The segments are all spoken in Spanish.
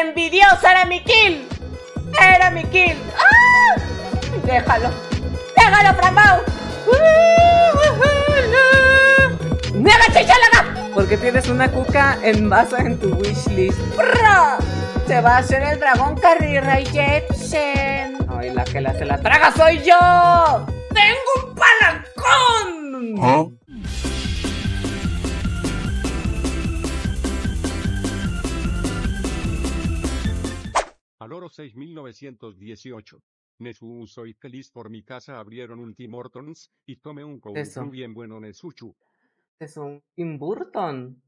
envidiosa era mi kill. Era mi kill. ¡Ah! Déjalo. Déjalo, Frambao. ¡Nega chichalaga! Porque tienes una cuca en masa en tu wishlist. Se va a hacer el dragón Carrera Jetsen. Ay, la que la se la traga soy yo. ¡Tengo un palancón! ¿Ah? número 6918. Nesu, soy feliz por mi casa. Abrieron un Tim Hortons y tome un bien bueno Nesuchu. Es un Tim Burton.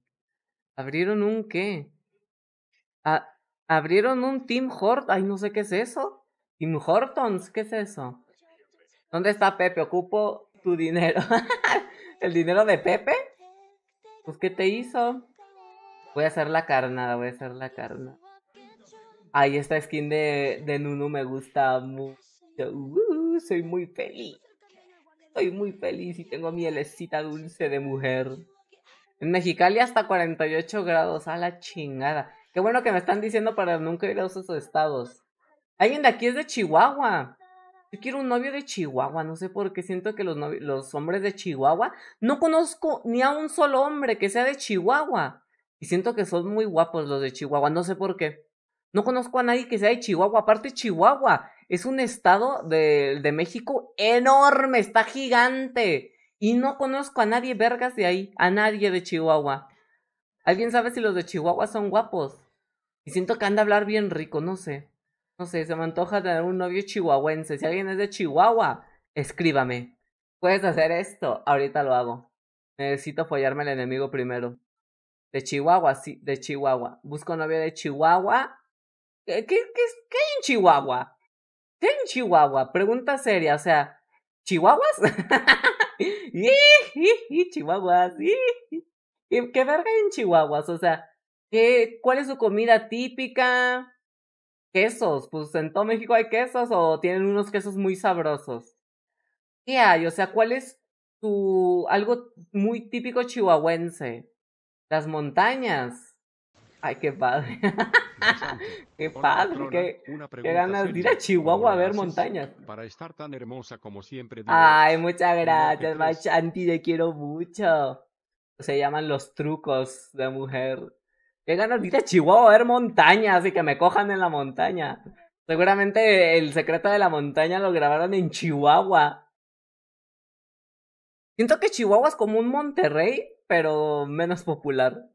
¿Abrieron un qué? Ah, ¿Abrieron un Tim Hortons? Ay, no sé qué es eso. Tim Hortons, ¿qué es eso? ¿Dónde está Pepe? Ocupo tu dinero. ¿El dinero de Pepe? Pues, ¿qué te hizo? Voy a hacer la carnada, voy a hacer la carnada. Ahí esta skin de, de Nunu me gusta mucho. Uh, soy muy feliz. Soy muy feliz y tengo mi dulce de mujer. En Mexicali hasta 48 grados, a la chingada. Qué bueno que me están diciendo para nunca ir a esos estados. Alguien de aquí es de Chihuahua. Yo quiero un novio de Chihuahua, no sé por qué siento que los hombres de Chihuahua, no conozco ni a un solo hombre que sea de Chihuahua. Y siento que son muy guapos los de Chihuahua, no sé por qué. No conozco a nadie que sea de Chihuahua. Aparte, Chihuahua es un estado de, de México enorme, está gigante. Y no conozco a nadie vergas de ahí, a nadie de Chihuahua. ¿Alguien sabe si los de Chihuahua son guapos? Y siento que anda a hablar bien rico, no sé. No sé, se me antoja tener un novio chihuahuense. Si alguien es de Chihuahua, escríbame. Puedes hacer esto, ahorita lo hago. Necesito follarme al enemigo primero. De Chihuahua, sí, de Chihuahua. Busco novia de Chihuahua ¿Qué, qué, qué hay en Chihuahua? ¿Qué hay en Chihuahua? Pregunta seria, o sea, ¿Chihuahuas? Chihuahuas. ¿Qué verga hay en Chihuahuas? O sea, ¿qué, ¿cuál es su comida típica? Quesos, pues en todo México hay quesos o tienen unos quesos muy sabrosos. ¿Qué hay? O sea, ¿cuál es tu algo muy típico chihuahuense? Las montañas. Ay, qué padre. qué padre, qué, ganas de ir a Chihuahua a ver montañas. Para estar tan hermosa como siempre. Ay, muchas gracias, Machanti, te quiero mucho. Se llaman los trucos de mujer. Qué ganas de ir a Chihuahua a ver montañas y que me cojan en la montaña. Seguramente el secreto de la montaña lo grabaron en Chihuahua. Siento que Chihuahua es como un Monterrey, pero menos popular.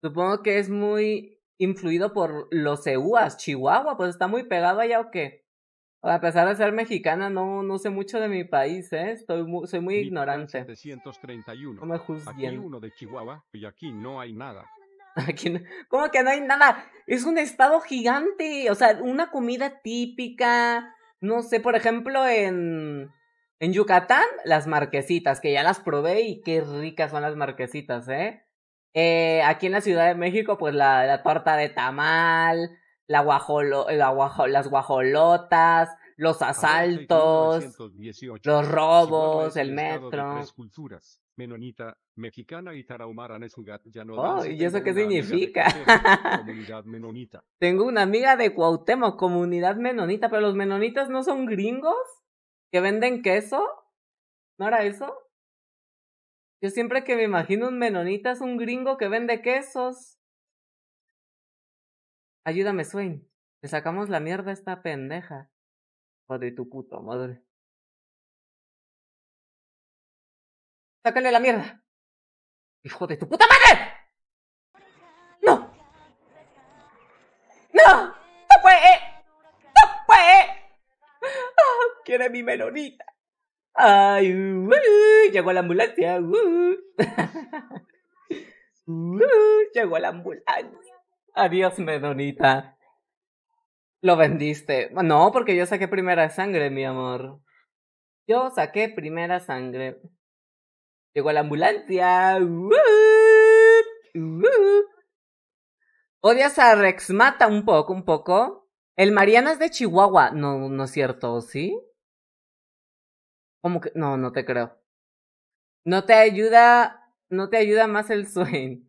Supongo que es muy influido por los EUAS, Chihuahua, pues está muy pegado allá o qué. A pesar de ser mexicana, no, no sé mucho de mi país, ¿eh? Estoy soy muy ignorante. Aquí uno de Chihuahua y aquí no hay nada. Aquí ¿Cómo que no hay nada? Es un estado gigante, o sea, una comida típica. No sé, por ejemplo, en, en Yucatán, las marquesitas, que ya las probé y qué ricas son las marquesitas, ¿eh? Eh, aquí en la Ciudad de México, pues la, la torta de tamal, la guajolo, eh, las guajolotas, los asaltos, los robos, el metro. culturas, menonita, mexicana y tarahumara No, oh, ¿y eso qué significa? Tengo una amiga de Cuauhtémoc, comunidad menonita, pero los menonitas no son gringos que venden queso. ¿No era eso? Yo siempre que me imagino un menonita es un gringo que vende quesos. Ayúdame, Swain. Le sacamos la mierda a esta pendeja. de tu puta madre. ¡Sácale la mierda! ¡Hijo de tu puta madre! ¡No! ¡No! ¡No puede! ¡No puede! Ah, ¡Quiere mi menonita! Ay, uh, uh, llegó la ambulancia. Uh, llegó la ambulancia. Adiós, Medonita. Lo vendiste. No, porque yo saqué primera sangre, mi amor. Yo saqué primera sangre. Llegó la ambulancia. ¿Odias a Rex Mata un poco, un poco? El Mariana es de Chihuahua. No, no es cierto, ¿sí? ¿Cómo que, no, no te creo. No te ayuda, no te ayuda más el sueño.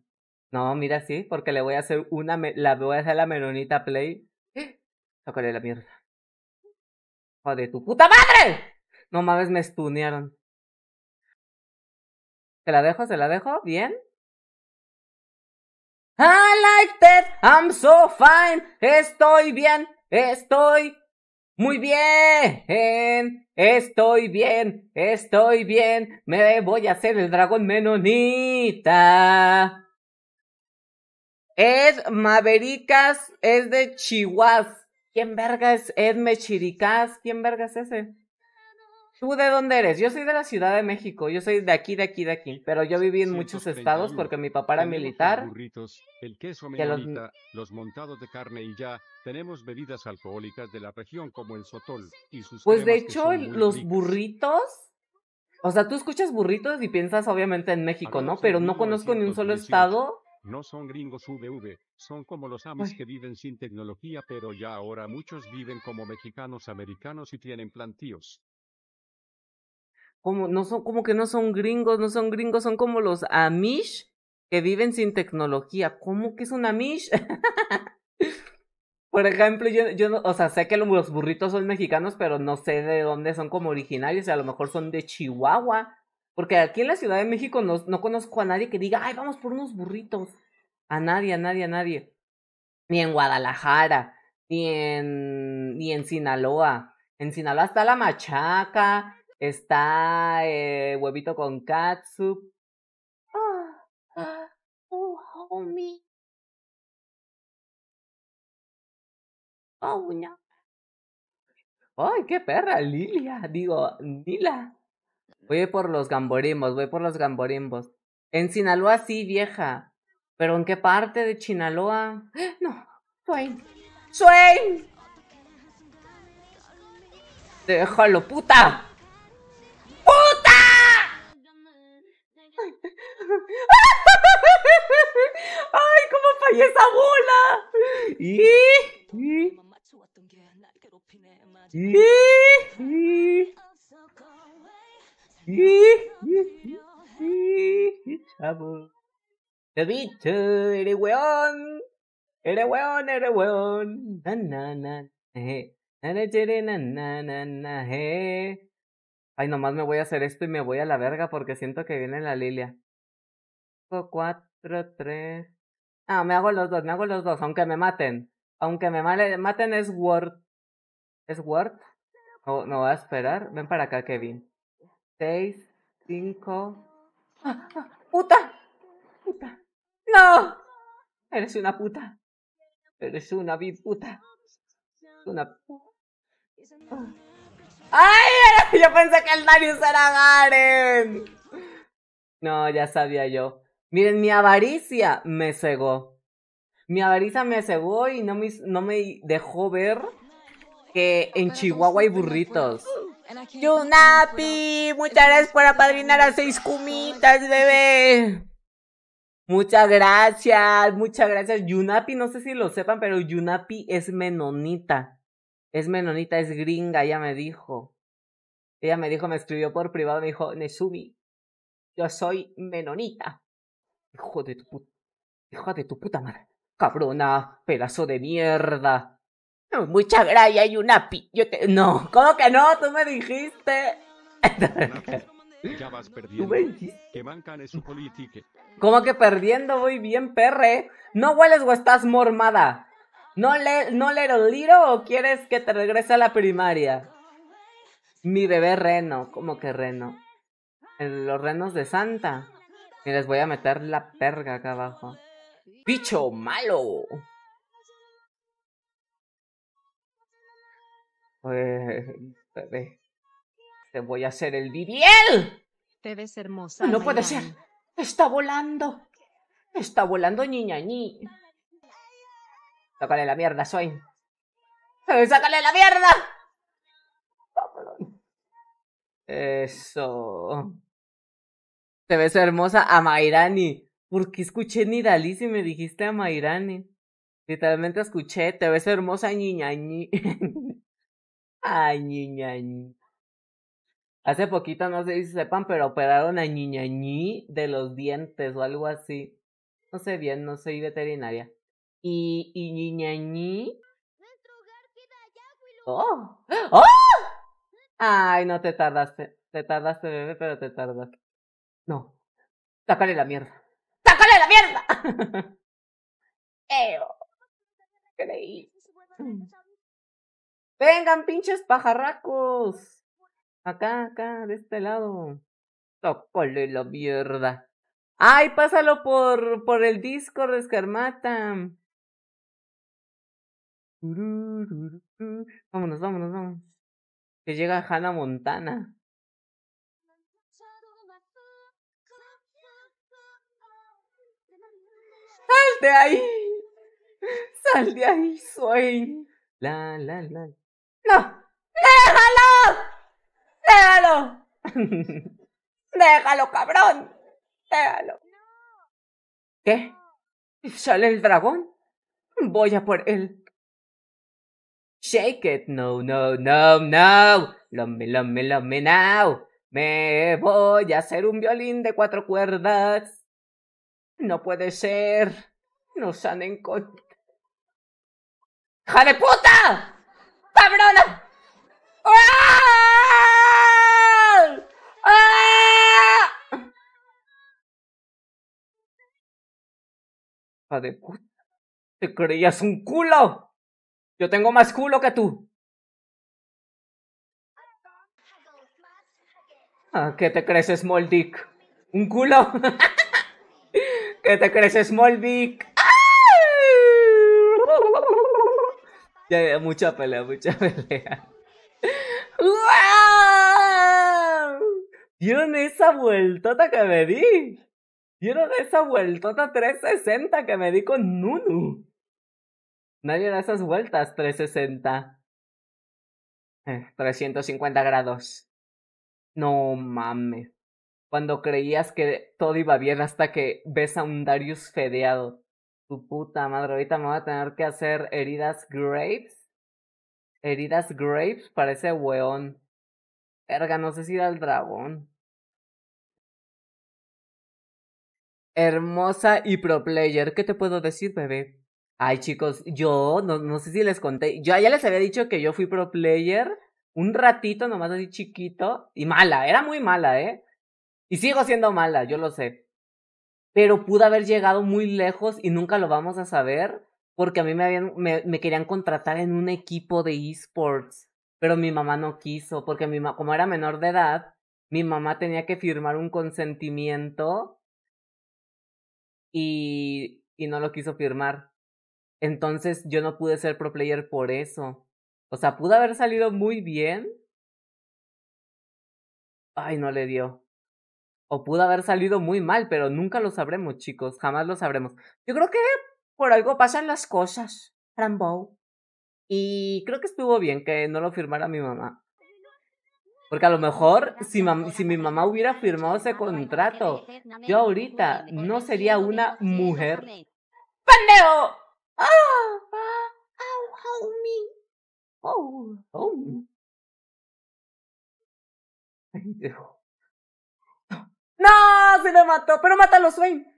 No, mira, sí, porque le voy a hacer una, la voy a hacer la melonita play. Sácale la mierda. de tu puta madre. No mames, me stunearon. ¿Se la dejo? ¿Se la dejo? ¿Bien? I like that, I'm so fine, estoy bien, estoy muy bien. Estoy bien, estoy bien, me voy a hacer el dragón menonita. Es Mavericas es de Chihuahua. ¿Quién verga es Mechiricas? ¿Quién verga es ese? ¿Tú de dónde eres? Yo soy de la Ciudad de México, yo soy de aquí, de aquí, de aquí, pero yo viví en muchos estados porque mi papá era militar. Los burritos, el queso los... montados de carne y ya, tenemos bebidas alcohólicas de la región como el sotol y sus Pues de hecho, los burritos, o sea, tú escuchas burritos y piensas obviamente en México, ¿no? Pero no conozco ni un solo estado no son gringos VV, son como los amos que viven sin tecnología, pero ya ahora muchos viven como mexicanos americanos y tienen plantíos como no son como que no son gringos, no son gringos, son como los Amish que viven sin tecnología. ¿Cómo que es un Amish? Por ejemplo, yo, yo o sea, sé que los burritos son mexicanos, pero no sé de dónde son como originarios, a lo mejor son de Chihuahua, porque aquí en la Ciudad de México no, no conozco a nadie que diga, ay, vamos por unos burritos. A nadie, a nadie, a nadie. Ni en Guadalajara, ni en, ni en Sinaloa. En Sinaloa está la machaca, Está eh, huevito con katsu. Ah, ah, oh, homie. Oh, ¡Ay, qué perra! Lilia, digo, Nila. Mm. Voy por los gamborimbos, voy por los gamborimbos. En Sinaloa sí, vieja. Pero ¿en qué parte de Sinaloa? No, Swain. ¡Swain! ¡Déjalo, puta! es abuela! Y, y, y, y, chavo. Te he dicho, eres weón. Eres weón, eres weón. Na, na, na, eh. Na, na, na, na, eh. Ay, nomás me voy a hacer esto y me voy a la verga porque siento que viene la Lilia. 4, 3, Ah, me hago los dos, me hago los dos, aunque me maten. Aunque me maten es Word. ¿Es Word? No, no va a esperar. Ven para acá, Kevin. Seis, cinco. ¡Ah, puta ¡Puta! ¡No! Eres una puta. Eres una bi puta. Una. ¡Ay! Yo pensé que el Darius era Garen. No, ya sabía yo. Miren, mi avaricia me cegó. Mi avaricia me cegó y no me, dejó ver que en Chihuahua hay burritos. Yunapi, muchas gracias por apadrinar a seis cumitas, bebé. Muchas gracias, muchas gracias. Yunapi, no sé si lo sepan, pero Yunapi es menonita. Es menonita, es gringa, ella me dijo. Ella me dijo, me escribió por privado, me dijo, Nesumi, yo soy menonita. Hijo de tu puta. tu puta madre. Cabrona, pedazo de mierda. Mucha gracia y una pi. Yo te... No, ¿cómo que no? Tú me dijiste. ya vas perdiendo. ¿Cómo que perdiendo? Voy bien, perre. ¿No hueles o estás mormada? ¿No, le, ¿No le liro o quieres que te regrese a la primaria? Mi bebé reno, ¿cómo que reno? Los renos de Santa. Y les voy a meter la perga acá abajo. ¡Bicho malo! Pues, te voy a hacer el Viviel. Te ves hermosa. No puede ser. Está volando. Está volando, niña, ni. Sácale la mierda, soy. ¡Sácale la mierda! Eso. Te ves hermosa a Mairani. ¿Por qué escuché Nidalí y me dijiste a Mairani? Literalmente escuché, te ves hermosa, niña, ñi. Ay, niña, Hace poquito, no sé si sepan, pero operaron a niña, de los dientes o algo así. No sé bien, no soy veterinaria. Y, y niña, ¡Oh! ¡Oh! Ay, no te tardaste. Te tardaste, bebé, pero te tardaste. No. Tácale la mierda. ¡Tácale la mierda! Eo. ¿Qué Vengan, pinches pajarracos. Acá, acá, de este lado. Tócale la mierda. Ay, pásalo por, por el Discord, Escarmata. Vámonos, vámonos, vámonos. Que llega Hannah Montana. ¡Sal de ahí! ¡Sal de ahí, Swain! La, la, la. ¡No! ¡Déjalo! ¡Déjalo! ¡Déjalo, cabrón! ¡Déjalo! ¿Qué? ¿Sale el dragón? Voy a por él. Shake it, no, no, no, no. Love me, love now. Me voy a hacer un violín de cuatro cuerdas. No puede ser. Nos han encontrado. ¡Hija de puta! ¡Cabrona! ¡Ah! ¡Ah! ¡Hija de puta! ¡Te creías un culo! Yo tengo más culo que tú. ¿A qué te crees, Small Dick? ¿Un culo? Eh, te crees Small Big. Ya, mucha pelea, mucha pelea. ¡Wow! ¿Vieron esa vueltota que me di? Dieron esa vueltota 360 que me di con Nunu? Nadie da esas vueltas 360. 350 eh, grados. No mames. Cuando creías que todo iba bien hasta que ves a un Darius fedeado. Tu puta madre, ahorita me voy a tener que hacer heridas graves. Heridas graves parece weón. Verga, no sé si era el dragón. Hermosa y pro player, ¿qué te puedo decir, bebé? Ay, chicos, yo no, no sé si les conté. Yo ya les había dicho que yo fui pro player un ratito nomás así chiquito y mala, era muy mala, ¿eh? Y sigo siendo mala, yo lo sé. Pero pude haber llegado muy lejos y nunca lo vamos a saber porque a mí me, habían, me, querían contratar en un equipo de esports, pero mi mamá no quiso porque mi como era menor de edad, mi mamá tenía que firmar un consentimiento y, y no lo quiso firmar. Entonces yo no pude ser pro player por eso. O sea, pude haber salido muy bien. Ay, no le dio o pudo haber salido muy mal, pero nunca lo sabremos, chicos, jamás lo sabremos. Yo creo que por algo pasan las cosas, Rambo. Y creo que estuvo bien que no lo firmara mi mamá. Porque a lo mejor si, si mi mamá hubiera firmado ese contrato, yo ahorita no sería una mujer. ¡Pandeo! ¡Oh! ¡Oh! ¡Oh! No, se le mató, pero mátalo, Swain.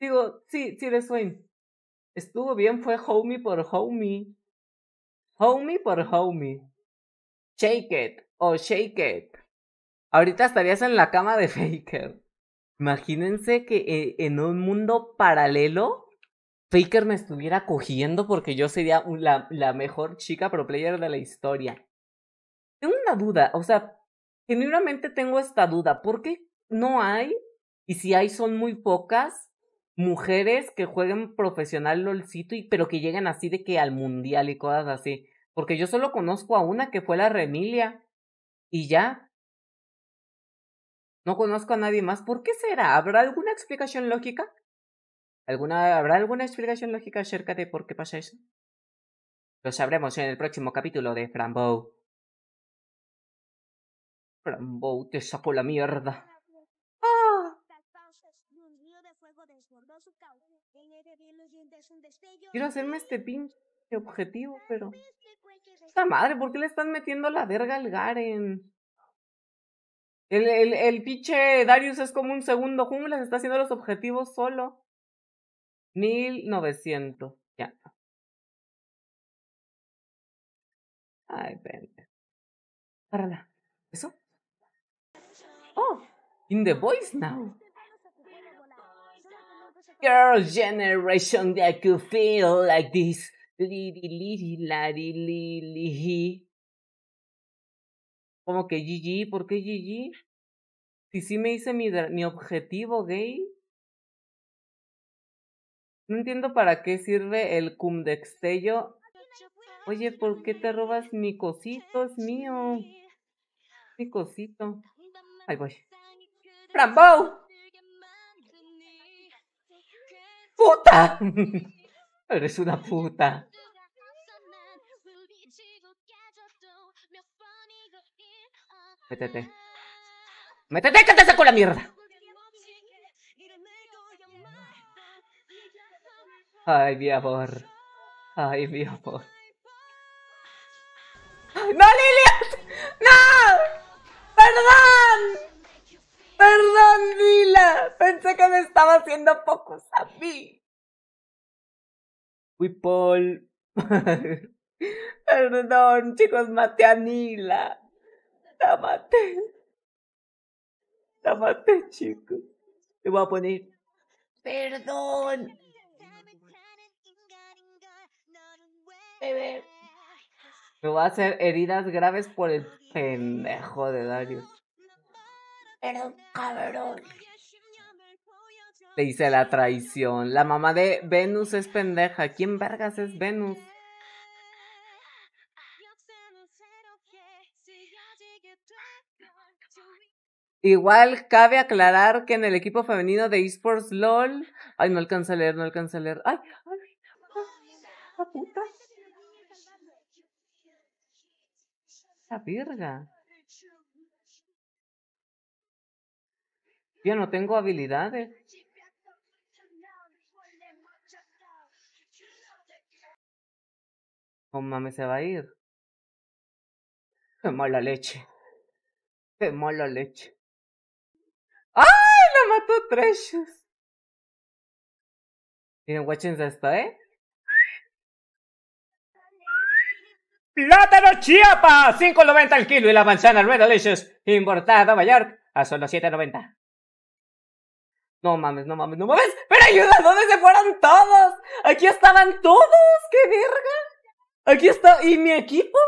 Digo, sí, sí eres Swain. Estuvo bien, fue homie por homie. Homie por homie. Shake it o shake it. Ahorita estarías en la cama de Faker. Imagínense que eh, en un mundo paralelo Faker me estuviera cogiendo porque yo sería la, la mejor chica pro player de la historia. Tengo una duda, o sea, genuinamente tengo esta duda. ¿Por qué no hay, y si hay son muy pocas, mujeres que jueguen profesional LOLcito, y, pero que lleguen así de que al mundial y cosas así. Porque yo solo conozco a una que fue la Remilia. Y ya. No conozco a nadie más. ¿Por qué será? ¿Habrá alguna explicación lógica? ¿Alguna, ¿Habrá alguna explicación lógica acerca de por qué pasa eso? Lo sabremos en el próximo capítulo de Frambo Frambo te sacó la mierda. Quiero hacerme este pinche objetivo, pero... Esta madre, ¿por qué le están metiendo la verga al Garen? El, el, el pinche Darius es como un segundo jungla, se está haciendo los objetivos solo. 1900, ya. Ay, pende Párala. ¿Eso? Oh, in the voice now. Girl's generation that could feel like this. Como que GG, ¿por qué GG? Si sí me hice mi, mi objetivo gay. No entiendo para qué sirve el cum dextello. Oye, ¿por qué te robas mi cosito? Es mío. Mi cosito. Ay voy. ¡Rambo! ¡Puta! Eres una puta. Métete. Métete que te saco la mierda. Ay, mi amor. Ay, mi amor. ¡No, Lilia! ¡No! Perdón, Lila. Pensé que me estaba haciendo pocos a mí. Uy, Paul. Perdón, chicos, maté a Nila. La maté. La maté, chicos. Le voy a poner. Perdón. Bebé. Me voy a hacer heridas graves por el pendejo de Dario. Pero cabrón. Te hice la traición. La mamá de Venus es pendeja. ¿Quién vergas es Venus? Igual cabe aclarar que en el equipo femenino de esports LOL. Ay, no alcanza a leer, no alcanza a leer. Ay, ay, La puta. La virga. Yo no tengo habilidades. Oh mames, se va a ir. Qué mala leche. Qué mala leche. ¡Ay! La mató ¿Y Miren, guachense esto, ¿eh? Plátano Chiapa! 5.90 al kilo y la manzana Red Delicious, importada a Nueva York, a solo 7.90. No mames, no mames, no mames. Pero ayuda, ¿dónde se fueron todos? Aquí estaban todos, qué verga. Aquí está, ¿y mi equipo?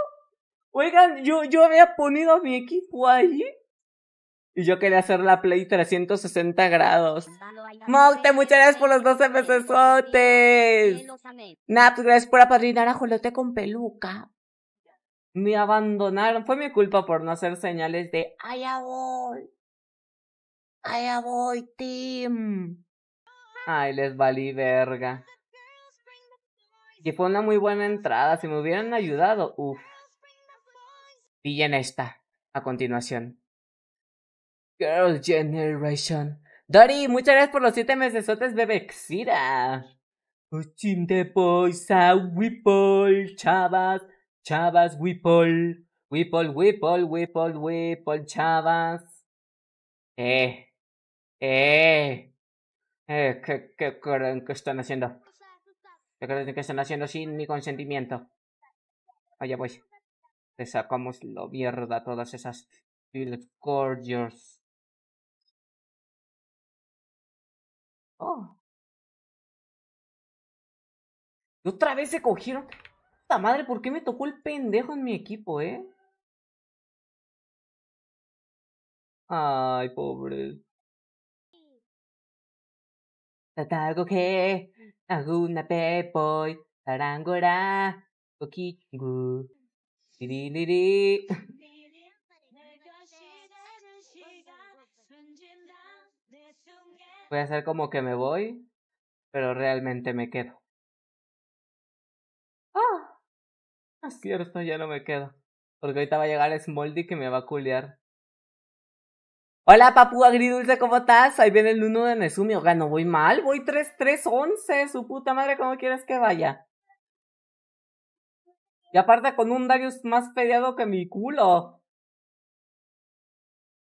Oigan, yo, yo había ponido a mi equipo allí. Y yo quería hacer la play 360 grados. Mocte, muchas gracias por los 12 pesesotes. Naps, pues gracias por apadrinar a Jolote con peluca. Me abandonaron. Fue mi culpa por no hacer señales de allá voy. Allá voy, team! Ay, les valí verga. Y fue una muy buena entrada. Si me hubieran ayudado, uff. Pillen esta. A continuación. Girl Generation. Dori, muchas gracias por los siete mesesotes, ¡Xira! Uchim de a whipple, chavas, chavas, whipple, whipple, whipple, whipple, whipple, chavas. Eh, eh, eh, ¿qué, ¿qué, creen que están haciendo? ¿Qué creen que están haciendo sin mi consentimiento? Allá voy. Te sacamos lo mierda todas esas Oh. otra vez se cogieron. Puta madre, ¿por qué me tocó el pendejo en mi equipo, eh? Ay, pobre. Voy a hacer como que me voy, pero realmente me quedo. ¡Ah! Es cierto, ya no me quedo. Porque ahorita va a llegar Smoldy que me va a culear. Hola Papu Agridulce, ¿cómo estás? Ahí viene el 1 de Nezumi. no voy mal, voy 3-3-11. Su puta madre, ¿cómo quieres que vaya? Y aparte con un Darius más peleado que mi culo.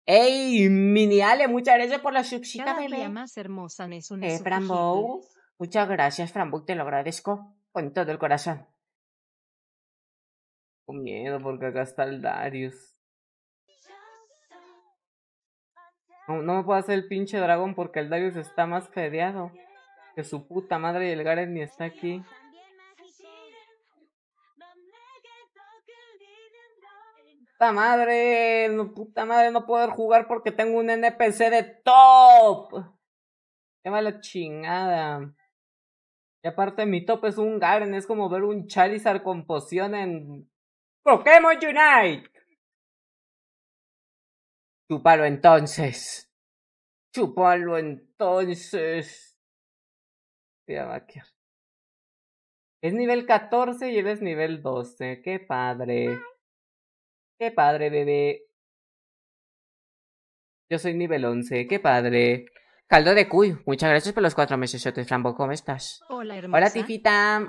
¡Ey! Miniale, muchas gracias por la de bebé. más hermosa es eh, muchas gracias, Frambo, te lo agradezco con todo el corazón. Con miedo, porque acá está el Darius. No, me puedo hacer el pinche dragón porque el Darius está más fedeado que su puta madre y el Garen ni está aquí. Puta madre, puta madre, no puedo jugar porque tengo un NPC de top. Qué mala chingada. Y aparte mi top es un Garen, es como ver un Charizard con poción en Pokémon Unite. Chúpalo entonces. Chúpalo entonces. Es nivel 14 y eres es nivel 12. Qué padre. Qué padre, bebé. Yo soy nivel 11. Qué padre. Caldo de cuy. Muchas gracias por los cuatro meses, te Frambo. ¿Cómo estás? Hola, hermosa. Hola, Tifita.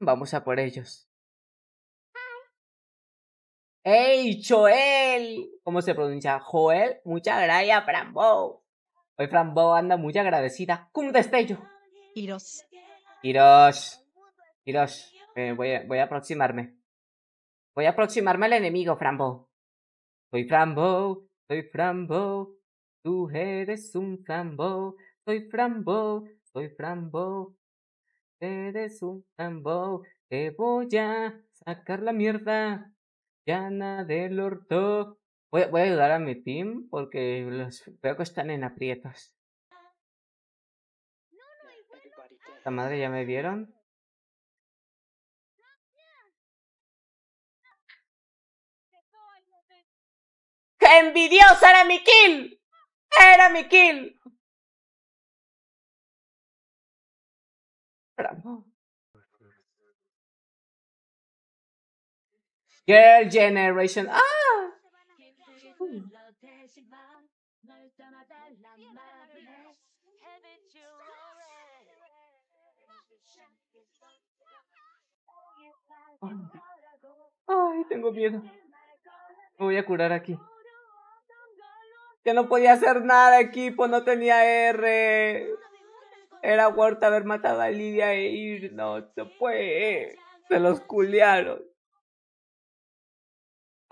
Vamos a por ellos. ¡Ey, Joel! ¿Cómo se pronuncia? Joel, muchas gracias, Frambo. Hoy Frambo anda muy agradecida. ¡Cum destello! Iros. Iros. Iros. Eh, voy, a, voy, a, aproximarme. Voy a aproximarme al enemigo, Frambo. Soy Frambo, soy Frambo. Tú eres un Frambo. Soy Frambo, soy Frambo. Eres un Frambo. Te voy a sacar la mierda del orto. Voy, a ayudar a mi team porque los veo que están en aprietos. La madre ya me vieron. ¡Qué envidiosa era mi kill! ¡Era mi kill! Bravo. Girl Generation. ¡Ah! Ay, tengo miedo. Me voy a curar aquí. Que no podía hacer nada, equipo, no tenía R. Era huerta haber matado a Lidia e Ir. No Se puede. Se los culearon.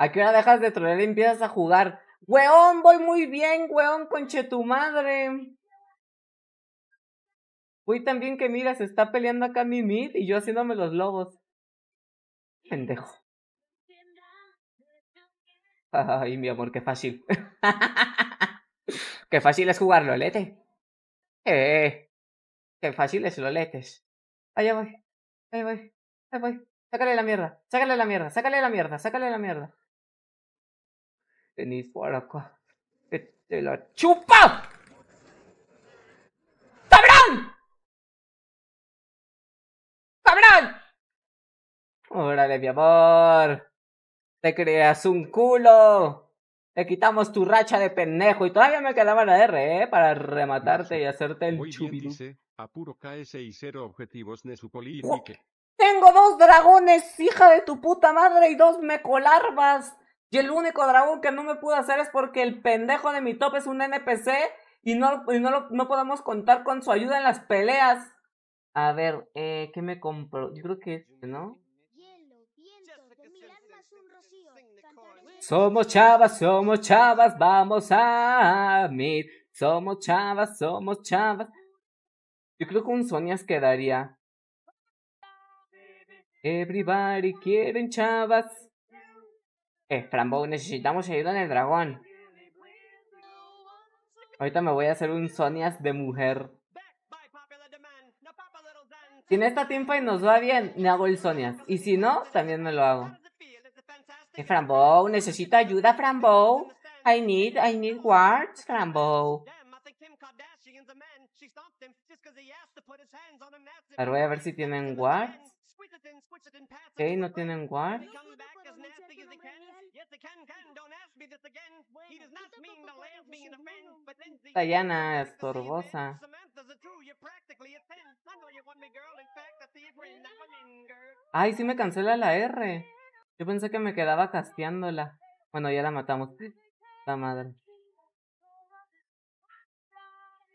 ¿A qué hora dejas de trolear y empiezas a jugar? Weón, voy muy bien, weón, conche tu madre. tan también que mira, se está peleando acá mi mid y yo haciéndome los lobos. Pendejo. Ay, mi amor, qué fácil. qué fácil es jugar lolete. Eh, qué fácil es loletes. Allá voy, ahí voy, ahí voy. Sácale la mierda, sácale la mierda, sácale la mierda, sácale la mierda. Venís por acá. Que te la chupa. ¡Cabrón! ¡Cabrón! Órale, mi amor. Te creas un culo. Te quitamos tu racha de pendejo. Y todavía me quedaba la R, ¿eh? Para rematarte y hacerte el Muy y cero objetivos Tengo dos dragones, hija de tu puta madre, y dos mecolarvas. Y el único dragón que no me pudo hacer es porque el pendejo de mi top es un NPC y no, y no, lo, no podemos contar con su ayuda en las peleas. A ver, eh, ¿qué me compro? Yo creo que este, ¿no? Somos chavas, somos chavas, vamos a mirar Somos chavas, somos chavas. Yo creo que un Sonias quedaría. Everybody quieren chavas. Frambo, necesitamos ayuda en el dragón. Ahorita me voy a hacer un Sonias de mujer. Si en esta y nos va bien, me hago el Sonias. Y si no, también me lo hago. Eh, Frambo, necesito ayuda, Frambo. I need, I need wards, Frambo. A ver, voy a ver si tienen wards. Ok, no tienen wards. Tayana estorbosa Ay, sí me cancela la R. Yo pensé que me quedaba casteándola. Bueno, ya la matamos. La madre.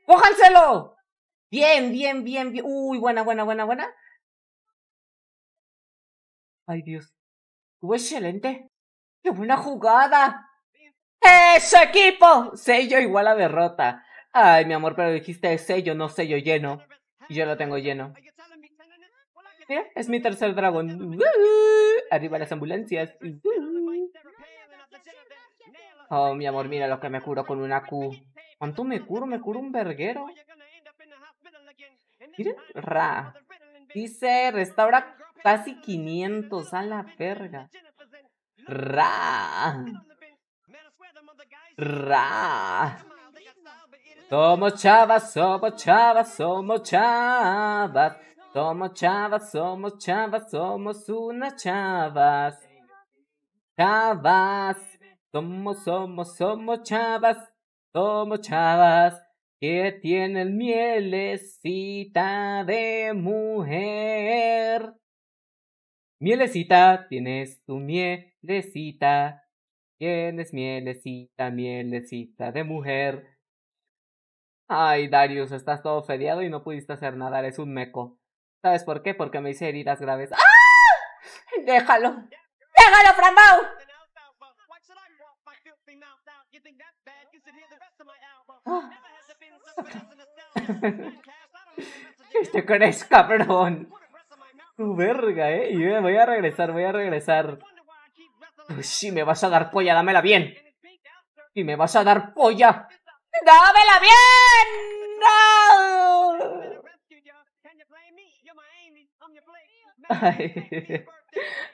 ¡Cójanselo! Bien, bien, bien, bien. Uy, buena, buena, buena, buena. Ay, Dios. Estuvo excelente. ¡Qué buena jugada! ¡Eso, equipo! Sello igual a derrota. Ay, mi amor, pero dijiste sello, no sello lleno. Y yo lo tengo lleno. es mi tercer dragón. Arriba las ambulancias. Oh, mi amor, mira lo que me curo con una Q. ¿Cuánto me curo? Me curo un verguero. Miren, ra. Dice, restaura casi 500 a la verga. Ra. Ra. Somos chavas, somos chavas, somos chavas. tomo chavas, somos chavas, somos unas chavas. Chavas. Somos, somos, somos chavas. Somos chavas que tienen mielecita de mujer. Mielecita, tienes tu mielecita. Tienes mielecita, mielecita de mujer. Ay, Darius, estás todo fedeado y no pudiste hacer nada, eres un meco. ¿Sabes por qué? Porque me hice heridas graves. ¡Ah! Déjalo. Déjalo, Frambau. ¿Qué te crees, cabrón? Tu verga, eh. Y voy a regresar, voy a regresar. Pues si me vas a dar polla, dámela bien. Si me vas a dar polla, dámela bien. ¡No!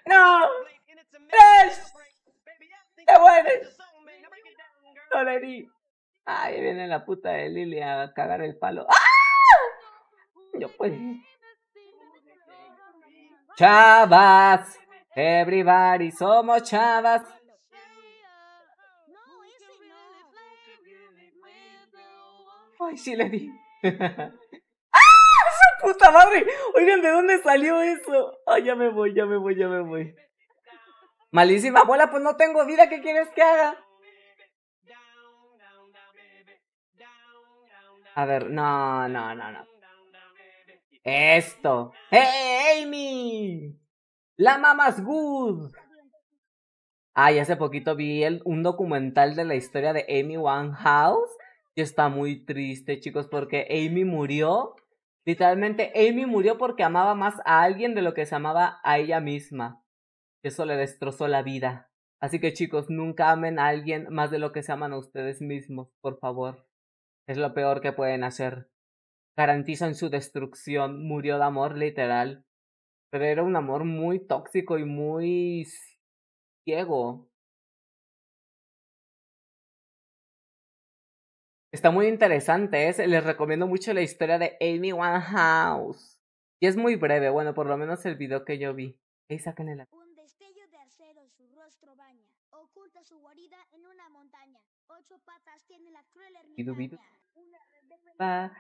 No. Tres. Te mueres. Ay, viene la puta de Lily a cagar el palo. ¡Ah! Yo pues. Chavas. Everybody somos chavas. Ay, sí le di. ¡Ah! ¡Su puta madre! Oigan, ¿de dónde salió eso? Ay, ya me voy, ya me voy, ya me voy. Malísima abuela, pues no tengo vida, ¿qué quieres que haga? A ver, no, no, no, no. Esto. ¡Hey, Amy! ¡La mamás good! Ay, hace poquito vi un documental de la historia de Amy Winehouse y está muy triste, chicos, porque Amy murió. Literalmente, Amy murió porque amaba más a alguien de lo que se amaba a ella misma. Eso le destrozó la vida. Así que, chicos, nunca amen a alguien más de lo que se aman a ustedes mismos, por favor. Es lo peor que pueden hacer garantizan su destrucción. Murió de amor literal. Pero era un amor muy tóxico y muy ciego. Está muy interesante, les recomiendo mucho la historia de Amy House. Y es muy breve, bueno, por lo menos el video que yo vi. Ahí sacan el... Un destello de acero su rostro baña, oculta su guarida en una montaña. Ocho patas tiene la cruel pa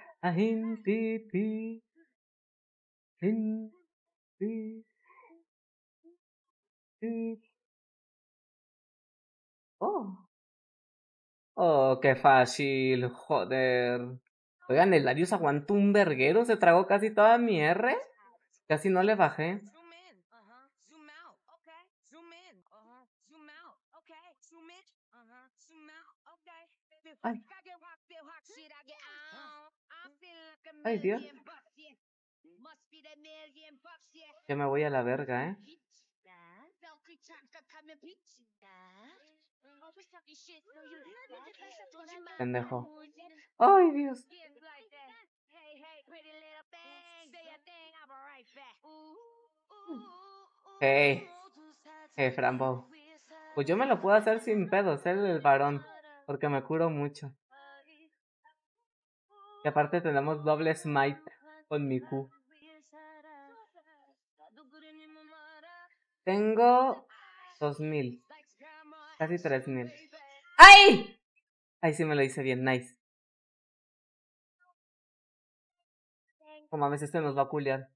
Oh. Oh, qué fácil, joder. Oigan, el Darius aguantó un verguero, se tragó casi toda mi R. Casi no le bajé. Ay, Dios. Yo me voy a la verga, ¿eh? Pendejo. Ay, Dios. Hey. Hey, Frambo. Pues yo me lo puedo hacer sin pedo, ser el varón. Porque me curo mucho. Y aparte tenemos doble smite con Miku. Tengo 2000. Casi 3000. ¡Ay! Ahí sí me lo hice bien, nice. Como a veces este nos va a culiar.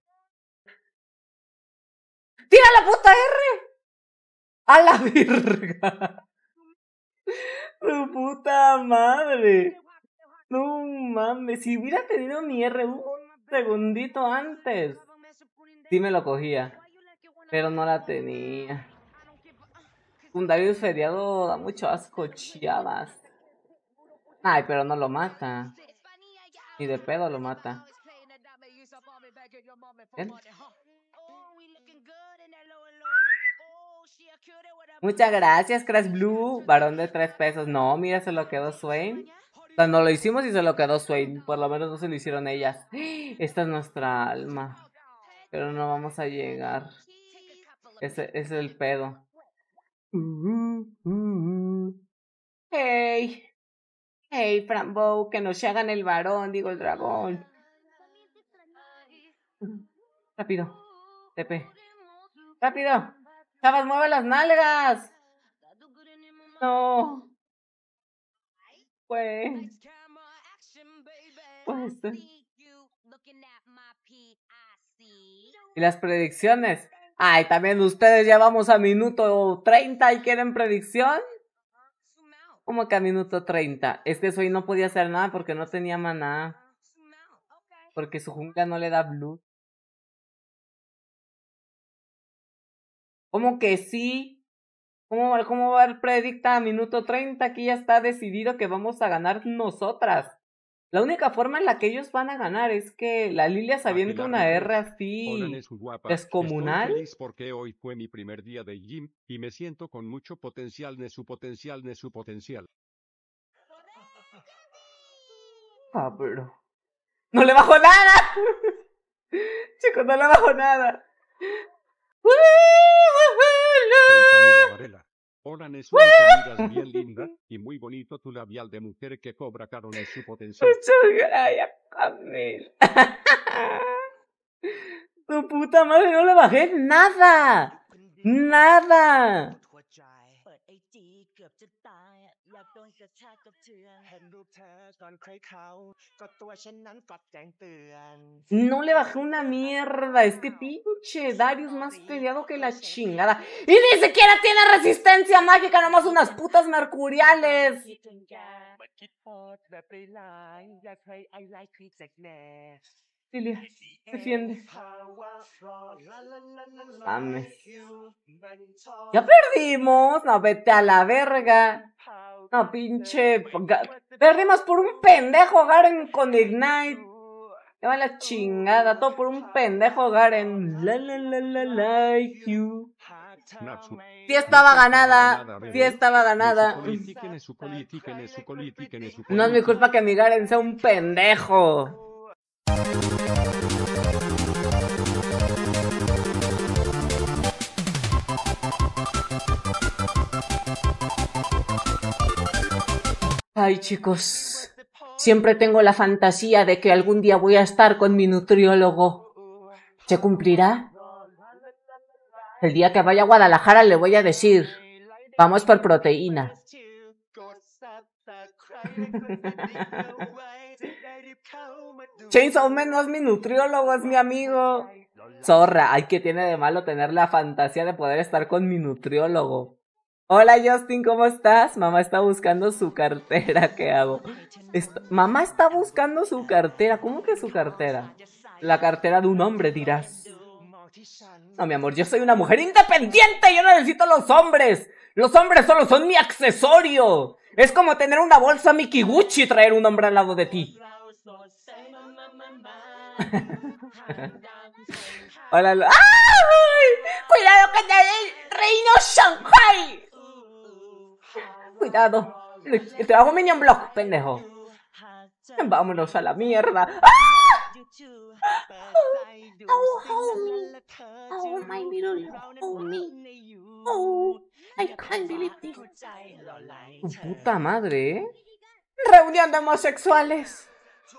¡Tira la puta R! ¡A la virga ¡Tu puta madre! No mames, si hubiera tenido mi r un segundito antes, sí me lo cogía. Pero no la tenía. Un David feriado da mucho asco, chiabas. Ay, pero no lo mata. Ni de pedo lo mata. Muchas gracias, Crash Blue, varón de tres pesos. No, mira, se lo quedó Swain. Cuando lo hicimos y se lo quedó Swain, por lo menos no se lo hicieron ellas. Esta es nuestra alma. Pero no vamos a llegar. Ese, es el pedo. Hey. Hey, Frambo, que nos hagan el varón, digo el dragón. Rápido. Tepe. Rápido. Chavas, mueve las nalgas. No pues, pues. Eh. Y las predicciones. Ay, también ustedes ya vamos a minuto 30 y quieren predicción. ¿Cómo que a minuto 30? Es que no podía hacer nada porque no tenía maná. Porque su jungla no le da blue. ¿Cómo que sí? ¿Cómo, va el predicta a minuto 30? Aquí ya está decidido que vamos a ganar nosotras. La única forma en la que ellos van a ganar es que la Lilia se avienta una R así descomunal. porque hoy fue mi primer día de gym y me siento con mucho potencial ne su potencial ne su potencial. Pablo. ¡No le bajo nada! Chicos, no le bajo nada. ¡Ah! Hola Camila hola Olan bien linda y muy bonito tu labial de mujer que cobra caro en su potencial. Muchas gracias, Camila. tu puta madre, no le bajé nada. Nada. No le bajé una mierda. Este pinche Darius más peleado que la chingada. Y ni siquiera tiene resistencia mágica, nomás unas putas mercuriales defiende. Dame Ya perdimos. No, vete a la verga. No, pinche. Perdimos por un pendejo Garen con Ignite. Te va la chingada. Todo por un pendejo Garen. La la la la like you. Si estaba ganada, si estaba ganada. No es mi culpa que mi Garen sea un pendejo. Ay, chicos, siempre tengo la fantasía de que algún día voy a estar con mi nutriólogo. ¿Se cumplirá? El día que vaya a Guadalajara le voy a decir, vamos por proteína. Chainsaw Man no es mi nutriólogo, es mi amigo. Zorra, ay, que tiene de malo tener la fantasía de poder estar con mi nutriólogo. Hola Justin, ¿cómo estás? Mamá está buscando su cartera, ¿qué hago? Mamá está buscando su cartera, ¿cómo que su cartera? La cartera de un hombre, dirás. No, mi amor, yo soy una mujer independiente, yo no necesito los hombres. Los hombres solo son mi accesorio. Es como tener una bolsa Mikiguchi Gucci y traer un hombre al lado de ti. Hola, ¡Ay! ¡Cuidado que te reino Shanghai! Cuidado. Trabajo Minion Block, pendejo. Vámonos a la mierda. Ah. Oh, oh, oh, oh, my little, puta madre, ¿eh? Reunión de homosexuales.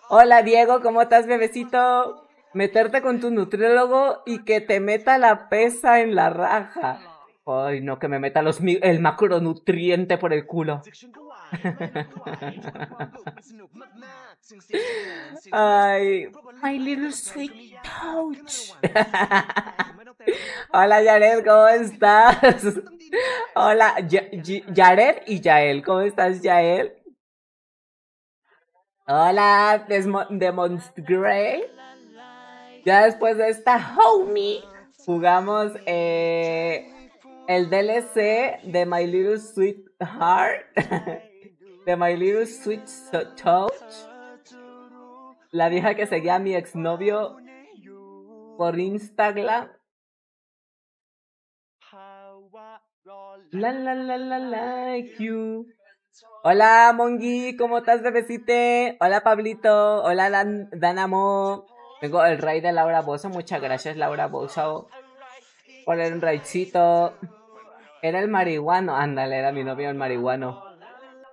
Hola, Diego, ¿cómo estás, bebecito? Meterte con tu nutriólogo y que te meta la pesa en la raja. Ay, no, que me meta los, el macronutriente por el culo. Ay, my little sweet pouch. Hola, Jared, ¿cómo estás? Hola, Jared y Yael, ¿cómo estás, Yael? Hola, Demon's Grey. Ya después de esta homie, jugamos eh, el DLC de My Little Sweet Heart, de My Little Sweet Touch, la vieja que seguía a mi exnovio por Instagram. La la la la like you. Hola Mongi, ¿cómo estás bebecite? Hola Pablito, hola Danamo. Tengo el rey de Laura Bozo, muchas gracias Laura Bozo hola el raichito. Era el marihuano. Ándale, era mi novio el marihuano.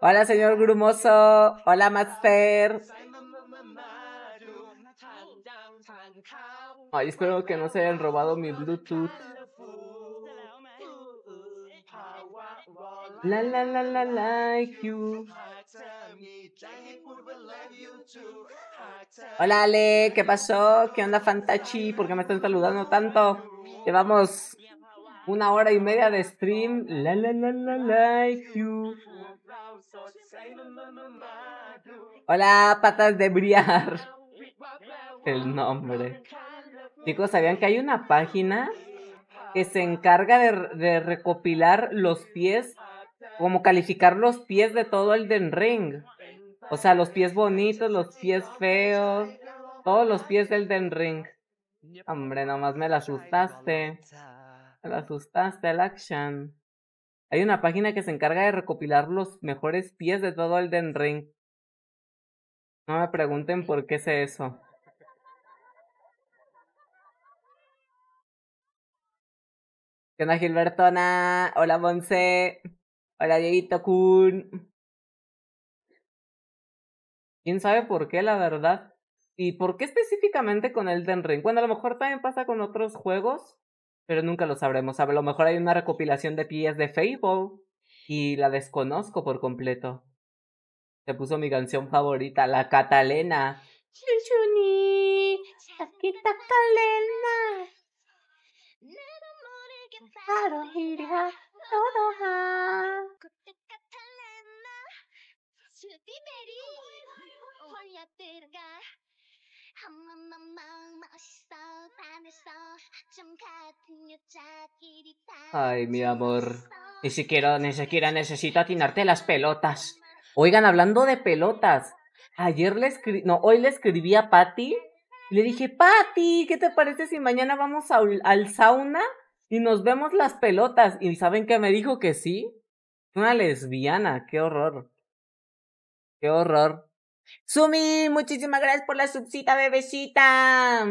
Hola, señor Grumoso. Hola, Master. Ay, espero que no se hayan robado mi Bluetooth. La la la la like you. Hola Ale, ¿qué pasó? ¿Qué onda Fantachi? ¿Por qué me están saludando tanto? Llevamos una hora y media de stream. La la la la like you. Hola, patas de briar. El nombre. Chicos, ¿sabían que hay una página que se encarga de, de recopilar los pies, como calificar los pies de todo el Den Ring? O sea, los pies bonitos, los pies feos, todos los pies del Den Ring. Hombre, nomás me la asustaste. Me la asustaste, el action. Hay una página que se encarga de recopilar los mejores pies de todo el Den Ring. No me pregunten por qué sé eso. ¿Qué onda, Gilbertona? Hola, Monse. Hola, Dieguito Kun. ¿Quién sabe por qué, la verdad? ¿Y por qué específicamente con Elden Ring? Bueno, a lo mejor también pasa con otros juegos, pero nunca lo sabremos. A lo mejor hay una recopilación de pies de Fable y la desconozco por completo. Se puso mi canción favorita, la Catalena. Catalena. Ay, mi amor. Ni siquiera, ni siquiera atinarte las pelotas. Oigan, hablando de pelotas. Ayer le escribí, no, hoy le escribí a Patty. Y le dije, Patty, ¿qué te parece si mañana vamos al sauna y nos vemos las pelotas? Y ¿saben que me dijo que sí? Una lesbiana, qué horror. Qué horror. Sumi, muchísimas gracias por la subcita, bebecita.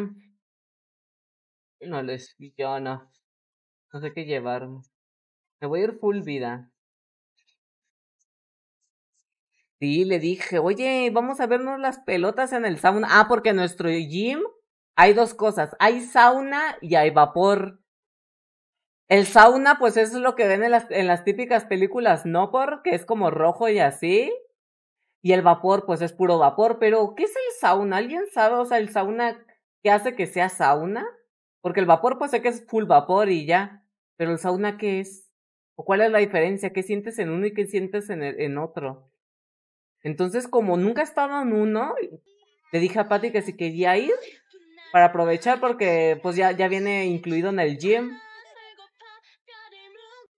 No les yo no. No sé qué llevarme. Me voy a ir full vida. Sí, le dije, oye, vamos a vernos las pelotas en el sauna. Ah, porque en nuestro gym hay dos cosas. Hay sauna y hay vapor. El sauna, pues eso es lo que ven en las, en las típicas películas, ¿no? Porque es como rojo y así y el vapor pues es puro vapor, pero ¿qué es el sauna? ¿Alguien sabe? O sea, el sauna, ¿qué hace que sea sauna? Porque el vapor pues sé que es full vapor y ya, pero el sauna ¿qué es? ¿O cuál es la diferencia? ¿Qué sientes en uno y qué sientes en, en otro? Entonces, como nunca he estado en uno, le dije a Patty que si quería ir para aprovechar porque pues ya, ya viene incluido en el gym.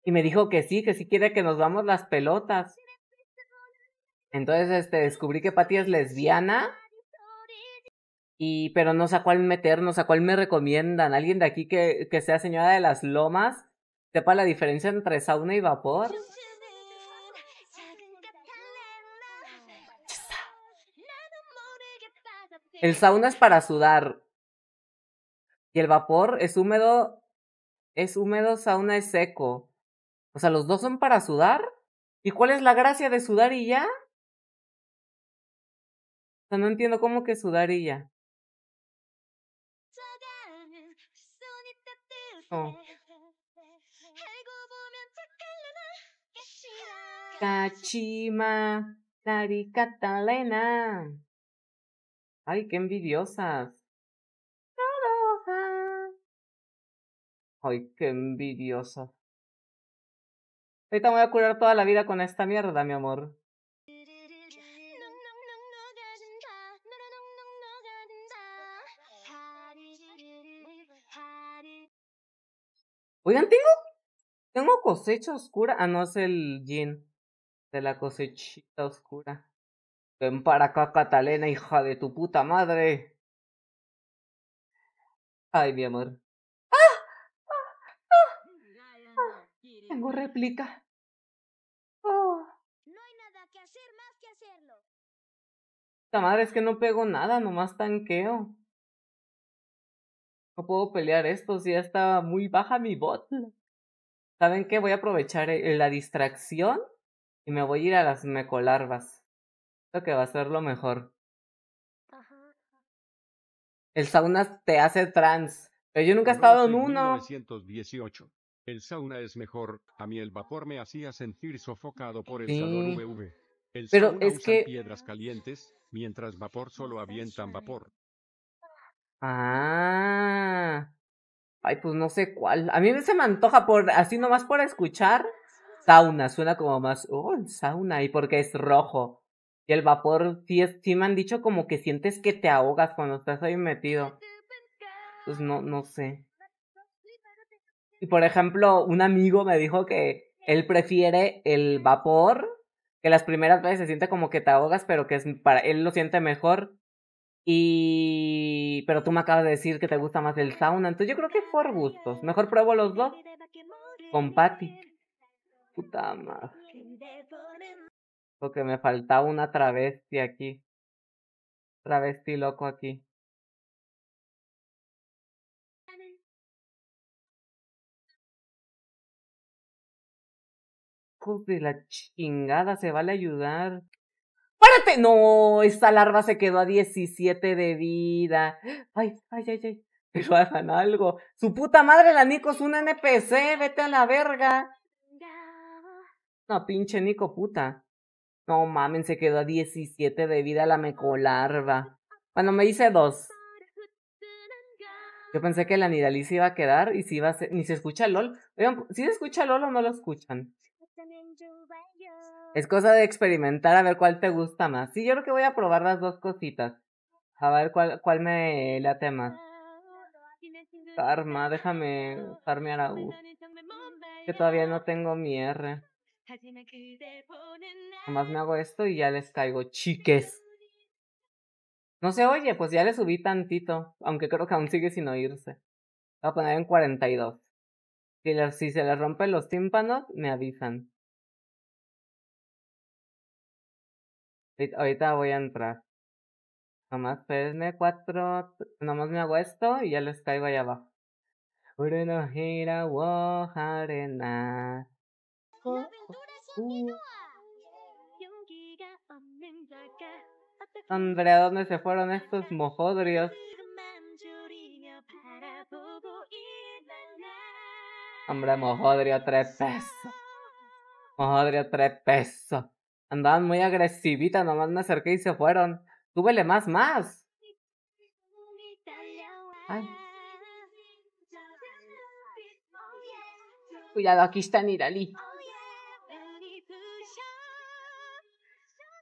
Y me dijo que sí, que si quiere que nos vamos las pelotas. Entonces, este, descubrí que Patty es lesbiana. Y, pero no sé a cuál meternos, a cuál me recomiendan. Alguien de aquí que, que sea señora de las lomas, sepa la diferencia entre sauna y vapor. El sauna es para sudar. Y el vapor es húmedo. Es húmedo, sauna es seco. O sea, los dos son para sudar. ¿Y cuál es la gracia de sudar y ya? no entiendo cómo que sudar y ya. Oh. Kachima, Ay, qué envidiosas. Ay, qué envidiosas. Ahorita me voy a curar toda la vida con esta mierda, mi amor. Oigan, tengo. Tengo cosecha oscura. Ah, no, es el jean. De la cosechita oscura. Ven para acá, Catalena, hija de tu puta madre. Ay, mi amor. ¡Ah! Tengo réplica. Oh. No hay nada que hacer más que hacerlo. madre es que no pego nada, nomás tanqueo puedo pelear esto, si ya estaba muy baja mi bot. ¿Saben qué? Voy a aprovechar eh, la distracción y me voy a ir a las mecolarvas. Creo que va a ser lo mejor. El sauna te hace trans. Pero yo nunca he estado en uno. El sauna es mejor. A mí el vapor me hacía sentir sofocado por el calor El Pero sauna es que... piedras calientes, mientras vapor solo avientan vapor. Ah. Ay, pues no sé cuál. A mí se me antoja por así nomás por escuchar. Sauna, suena como más, oh, sauna, y porque es rojo. Y el vapor, sí, es, sí me han dicho como que sientes que te ahogas cuando estás ahí metido. Pues no, no sé. Y por ejemplo, un amigo me dijo que él prefiere el vapor, que las primeras veces se siente como que te ahogas, pero que para él lo siente mejor y. Pero tú me acabas de decir que te gusta más el sauna. Entonces yo creo que fue por gustos. Mejor pruebo los dos. Con Patty. Puta madre. Porque me faltaba una travesti aquí. Travesti loco aquí. de la chingada, se vale ayudar. ¡Párate! No, esta larva se quedó a 17 de vida. Ay, ay, ay, ay. Pero hagan algo. Su puta madre, la Nico es un NPC. Vete a la verga. No, pinche Nico, puta. No mamen, se quedó a 17 de vida la mecolarva. Cuando me hice dos. Yo pensé que la Nidalee se iba a quedar y si iba a ser... Ni se escucha LOL. Vean, ¿si se escucha LOL o no lo escuchan? Es cosa de experimentar a ver cuál te gusta más. Sí, yo creo que voy a probar las dos cositas. A ver cuál, cuál me late más. Farma, déjame farmear a U. Que todavía no tengo mi R. Nomás me hago esto y ya les caigo, chiques. No se oye, pues ya le subí tantito. Aunque creo que aún sigue sin oírse. Voy a poner en 42. Si, les, si se les rompen los tímpanos, me avisan. Ahorita voy a entrar. Nomás cuatro. Nomás me hago esto y ya les caigo allá abajo. gira Hombre, ¿a dónde se fueron estos mojodrios? Hombre, mojodrio tres pesos. Mojodrio tres pesos. Andaban muy agresivitas, nomás me acerqué y se fueron. Túvele más, más. Cuidado, aquí está Nirali.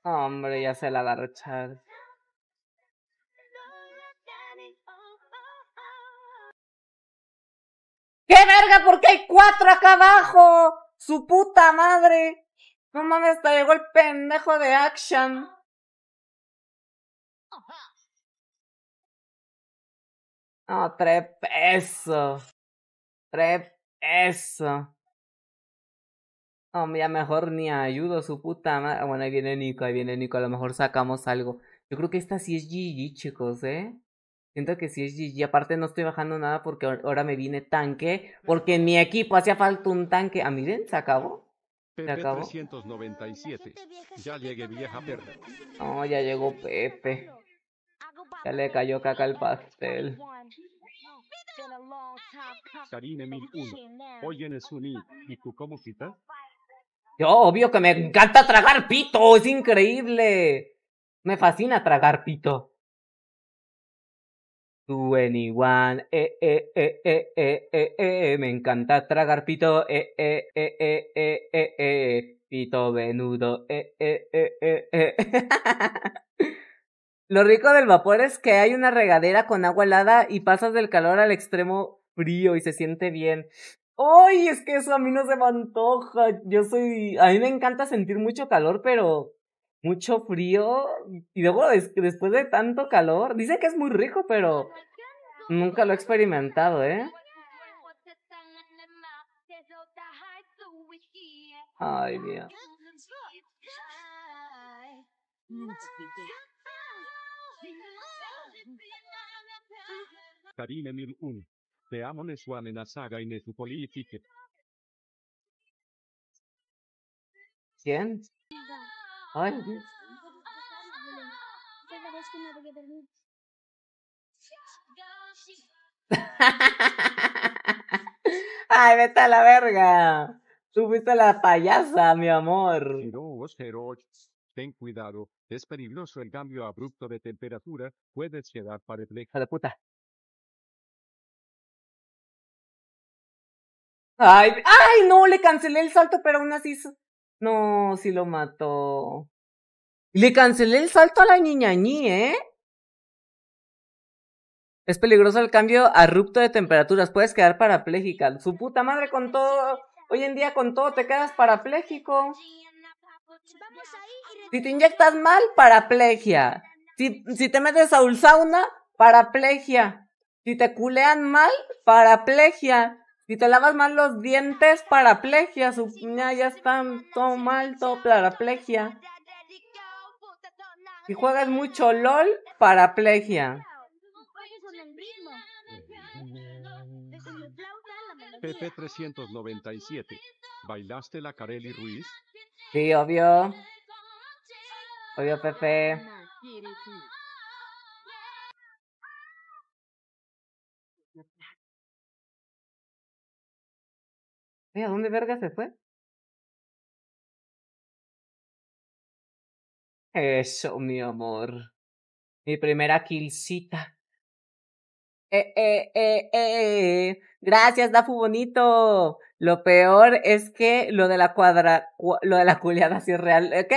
Hombre, ya se la va rechar. ¡Qué verga! ¿Por qué hay cuatro acá abajo? ¡Su puta madre! No mames, hasta llegó el pendejo de Action. oh, tres pesos. Tres pesos. Oh, ya mejor ni ayudo su puta madre. Ah, bueno, ahí viene Nico, ahí viene Nico. A lo mejor sacamos algo. Yo creo que esta sí es GG, chicos, ¿eh? Siento que sí es GG. Aparte no estoy bajando nada porque ahora me viene tanque. Porque en mi equipo hacía falta un tanque. Ah, miren, se acabó. Pepe 397. Ya llegué, vieja perra. oh ya llegó Pepe. Ya le cayó caca al pastel. Karine 1001. Oye, Nesuni, ¿y tú cómo pita Yo, obvio que me encanta tragar pito, es increíble. Me fascina tragar pito. 21, eh, eh, eh, eh, eh, eh, me encanta tragar pito, eh, eh, eh, eh, eh, eh, pito venudo, eh, eh, eh, eh, Lo rico del vapor es que hay una regadera con agua helada y pasas del calor al extremo frío y se siente bien. ¡Ay! Es que eso a mí no se me antoja. Yo soy. A mí me encanta sentir mucho calor, pero mucho frío y luego después de tanto calor. Dice que es muy rico, pero nunca lo he experimentado, ¿eh? Ay, Dios. Karine te amo y ¿Quién? Ay, vete a la verga. Tú fuiste la payasa, mi amor. Ten cuidado, es peligroso el cambio abrupto de temperatura, puedes quedar parapléjico. la puta. Ay, ay, no, le cancelé el salto, pero aún así no, si lo mató. Le cancelé el salto a la niñañí, ¿eh? Es peligroso el cambio abrupto de temperaturas. Puedes quedar parapléjica. Su puta madre con todo. Hoy en día con todo te quedas parapléjico. Si te inyectas mal, paraplegia. Si, si te metes a un sauna, paraplegia. Si te culean mal, paraplegia. Si te lavas mal los dientes, paraplegia. Su ya, ya está todo mal, todo paraplegia. Si juegas mucho LOL, paraplegia. PP 397. ¿Bailaste la Carelli Ruiz? Sí, obvio. Obvio, Pepe. a dónde verga se fue? Eso, mi amor. Mi primera killcita. Eh, eh, eh, eh. Gracias, Dafu Bonito. Lo peor es que lo de la cuadra, lo de la culiada sí es real. ¿Qué?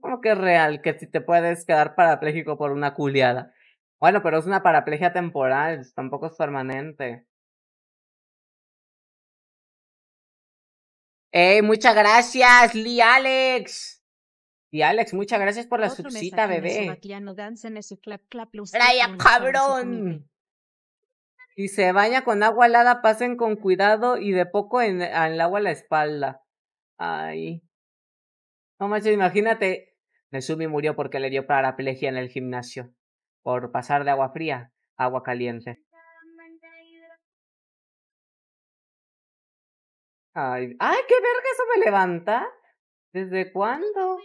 ¿Cómo que es real? Que si te puedes quedar parapléjico por una culiada. Bueno, pero es una paraplegia temporal, tampoco es permanente. Eh, muchas gracias, Lee Alex. Lee Alex, muchas gracias por la subcita, bebé. Raya, cabrón. Si se baña con agua helada, pasen con cuidado y de poco en, el agua la espalda. Ay. No macho, imagínate. Nesumi murió porque le dio paraplegia en el gimnasio. Por pasar de agua fría a agua caliente. Ay, ay, qué verga eso me levanta. ¿Desde cuándo?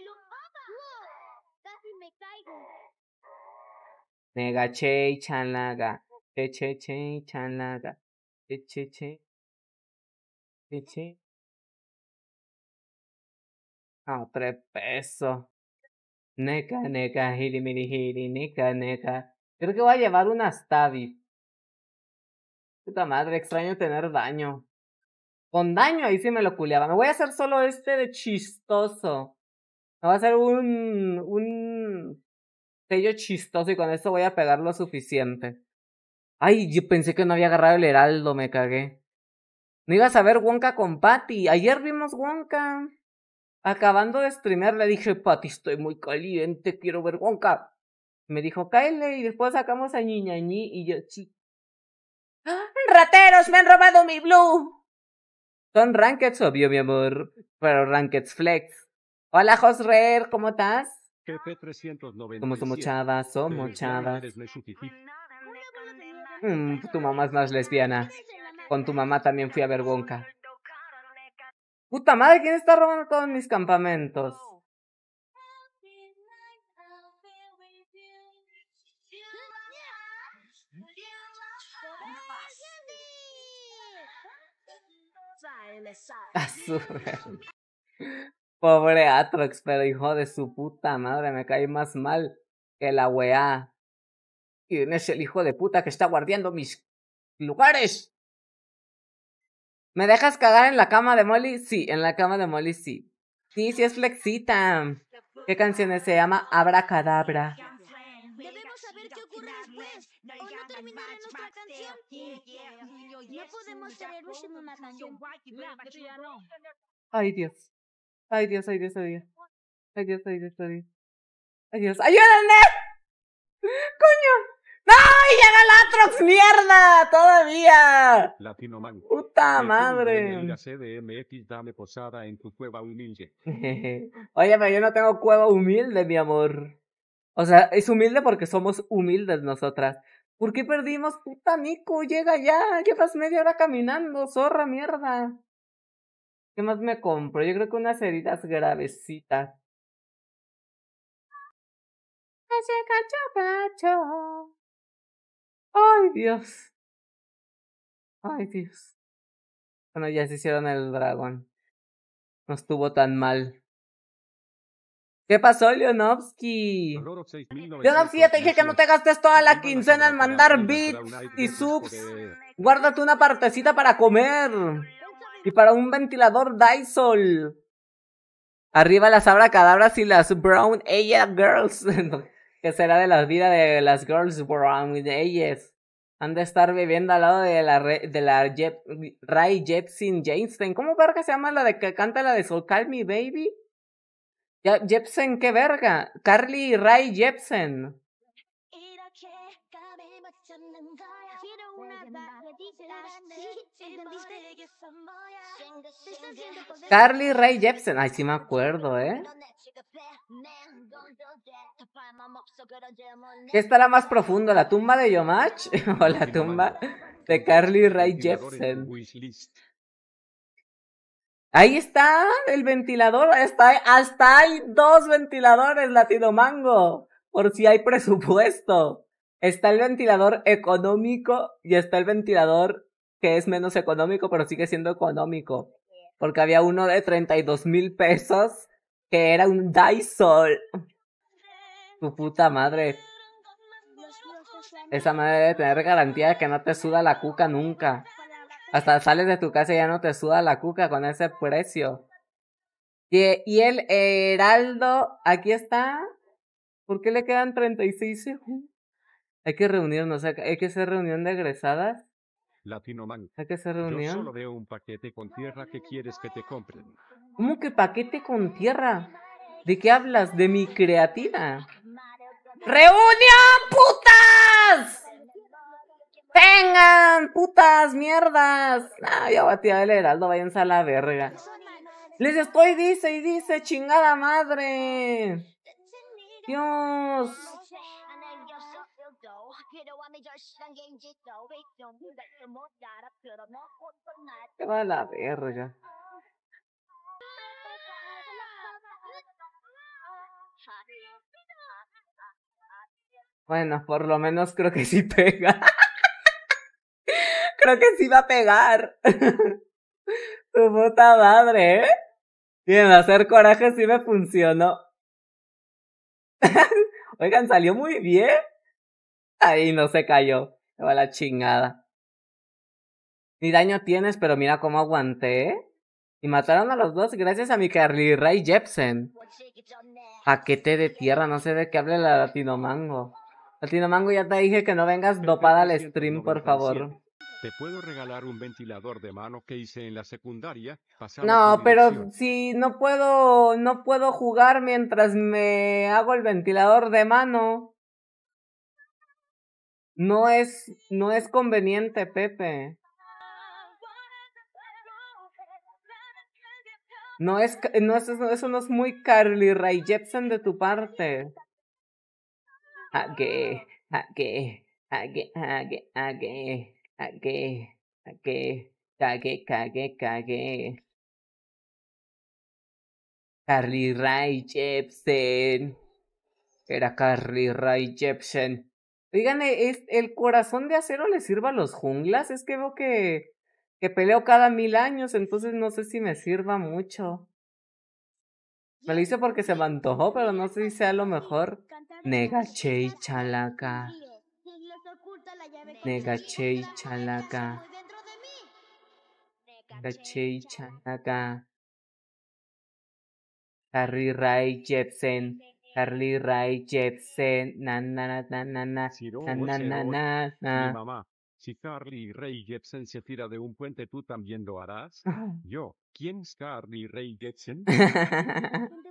Nega che chanlaga. Che che che chanlaga. Che che che. Che che. Ah, tres pesos. Neca, neca, hiri, miri, hiri, neca, neca. Creo que voy a llevar una tabis. Puta madre, extraño tener daño. Con daño ahí sí me lo culeaba. Me voy a hacer solo este de chistoso. Me voy a hacer un, un sello chistoso y con eso voy a pegar lo suficiente. Ay, yo pensé que no había agarrado el heraldo, me cagué. No ibas a ver Wonka con Patty. Ayer vimos Wonka. Acabando de streamear le dije, Patty, estoy muy caliente, quiero ver Wonka. Me dijo, cáele, y después sacamos a Ñiñañi y yo, sí. ¡Ah, ¡Rateros, me han robado mi blue! Son rankets, obvio, mi amor, pero rankets flex. Hola, Josrer, ¿cómo estás? Como somos chavas, somos mm, tu mamá es más lesbiana. Con tu mamá también fui a ver Wonka. Puta madre, ¿quién está robando todos mis campamentos? Pobre Atrox, pero hijo de su puta madre, me cae más mal que la weá. ¿Quién es el hijo de puta que está guardiando mis lugares? ¿Me dejas cagar en la cama de Molly? Sí, en la cama de Molly sí. Sí, sí es Flexita. ¿Qué canción se llama? Abra Cadabra. Ay, Dios. Ay, Dios, ay, Dios, ay, Dios. Ay, Dios, ay, Dios, ay, Dios. Ay, Dios. ¡Ayúdenme! ¡Coño! ¡Ay, ya Atrox! mierda! ¡Todavía! Man. ¡Puta madre! La CDMX, dame posada en tu cueva humilde. Oye, pero yo no tengo cueva humilde, mi amor. O sea, es humilde porque somos humildes nosotras. ¿Por qué perdimos? Puta Miku, llega ya, qué llevas media hora caminando, zorra mierda. ¿Qué más me compro? Yo creo que unas heridas gravecitas. Ay, Dios. Ay, Dios. Bueno, ya se hicieron el dragón. No estuvo tan mal. ¿Qué pasó, Leonovsky? Leonovsky, ya te dije que no te gastes toda la quincena en mandar beats y subs. Guárdate una partecita para comer. Y para un ventilador Dysol. Arriba las abracadabras y las Brown Ella Girls. que será de la vida de las Girls Brown Ellas? Han de estar viviendo al lado de la, de la Ray Jepsin Jameson. ¿Cómo que se llama la de que canta la de So Call Me Baby? Jepsen, qué verga. Carly Ray Jepsen. Carly Ray Jepsen, ay sí me acuerdo, ¿eh? ¿Qué está la más profundo, la tumba de Yomach o la tumba de Carly Ray Jepsen? Ahí está el ventilador, hasta, hasta hay dos ventiladores, latido Mango, por si hay presupuesto. Está el ventilador económico y está el ventilador que es menos económico, pero sigue siendo económico. Porque había uno de 32 mil pesos que era un Dysol. Tu puta madre. Esa madre debe tener garantía de que no te suda la cuca nunca. Hasta sales de tu casa y ya no te suda la cuca con ese precio. Y, el Heraldo, aquí está. ¿Por qué le quedan 36 segundos? Hay que reunirnos, hay que hacer reunión de egresadas. Latinoman. ¿Hay que hacer reunión? Yo un paquete con tierra que quieres que te compren. ¿Cómo que paquete con tierra? ¿De qué hablas? De mi creatina. ¡Reunión, putas! ¡Tengan! ¡Putas mierdas! Ah, ya batía el heraldo, váyanse a la verga. Les estoy dice y dice, chingada madre. Dios. Qué va la verga. Bueno, por lo menos creo que sí pega. Creo que sí va a pegar. Tu puta madre, ¿eh? Y en hacer coraje sí me funcionó. Oigan, salió muy bien. Ahí no se cayó. Me va la chingada. Ni daño tienes, pero mira cómo aguanté. ¿eh? Y mataron a los dos gracias a mi Carly Ray Jepsen. Paquete de tierra, no sé de qué hable la Latino Mango. Latino Mango, ya te dije que no vengas dopada al stream, por favor. Te puedo regalar un ventilador de mano que hice en la secundaria. No, pero si no puedo, no puedo jugar mientras me hago el ventilador de mano. No es, no es conveniente, Pepe. No es, no es, eso no es muy Carly Ray Jepsen de tu parte. Ague, ague, ague, ¿A ague cagué, cagué, cagué, cagué, cagué. Carly Ray Jepsen. Era Carly Ray Jepsen. Oigan, e, ¿el corazón de acero le sirva a los junglas? Es que veo que, que peleo cada mil años, entonces no sé si me sirva mucho. Me lo hice porque se me antojó, pero no sé si sea lo mejor. Nega y Chalaca. Negachei Chalaca. Negachei Chalaca. Harry Ray Jepsen. carly Ray Jepsen. Na na na na na mamá. Si carly Ray Jepsen se tira de un puente, ¿tú también lo harás? Ah. Yo, ¿quién es carly Ray Jepsen?